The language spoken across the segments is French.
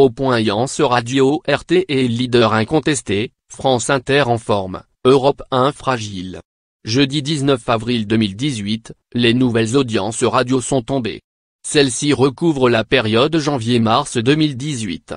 Au point Yance Radio RT est leader incontesté, France Inter en forme, Europe 1 fragile. Jeudi 19 avril 2018, les nouvelles audiences radio sont tombées. Celles-ci recouvrent la période janvier-mars 2018.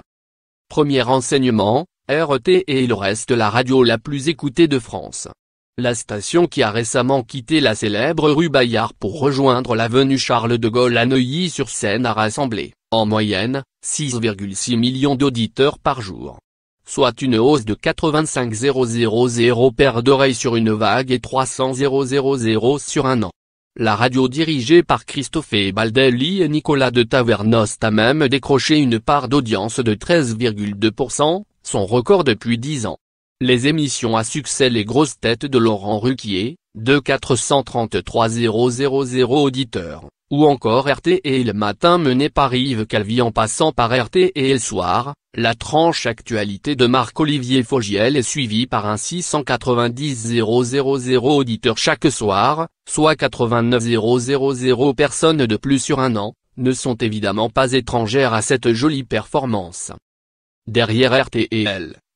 Premier renseignement, RT et il reste la radio la plus écoutée de France. La station qui a récemment quitté la célèbre rue Bayard pour rejoindre l'avenue Charles de Gaulle à Neuilly-sur-Seine a rassemblé, en moyenne, 6,6 millions d'auditeurs par jour. Soit une hausse de 85 000 paires d'oreilles sur une vague et 300 000 sur un an. La radio dirigée par Christophe Baldelli et Nicolas de Tavernost a même décroché une part d'audience de 13,2%, son record depuis 10 ans. Les émissions à succès Les grosses têtes de Laurent Ruquier, de 433 000 auditeurs, ou encore RT et le matin mené par Yves Calvi en passant par RT et le soir, la tranche actualité de Marc-Olivier Fogiel est suivie par un 690 000 auditeurs chaque soir, soit 89 000 personnes de plus sur un an, ne sont évidemment pas étrangères à cette jolie performance. Derrière RT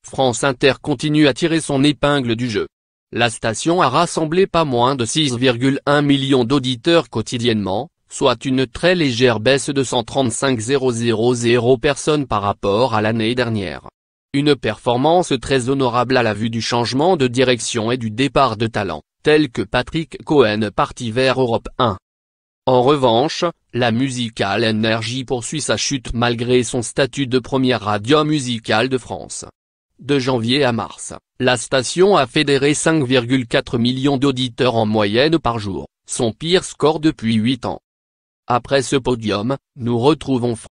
France Inter continue à tirer son épingle du jeu. La station a rassemblé pas moins de 6,1 millions d'auditeurs quotidiennement, soit une très légère baisse de 135 000 personnes par rapport à l'année dernière. Une performance très honorable à la vue du changement de direction et du départ de talent, tel que Patrick Cohen parti vers Europe 1. En revanche, la musicale Energy poursuit sa chute malgré son statut de première radio musicale de France. De janvier à mars, la station a fédéré 5,4 millions d'auditeurs en moyenne par jour, son pire score depuis 8 ans. Après ce podium, nous retrouvons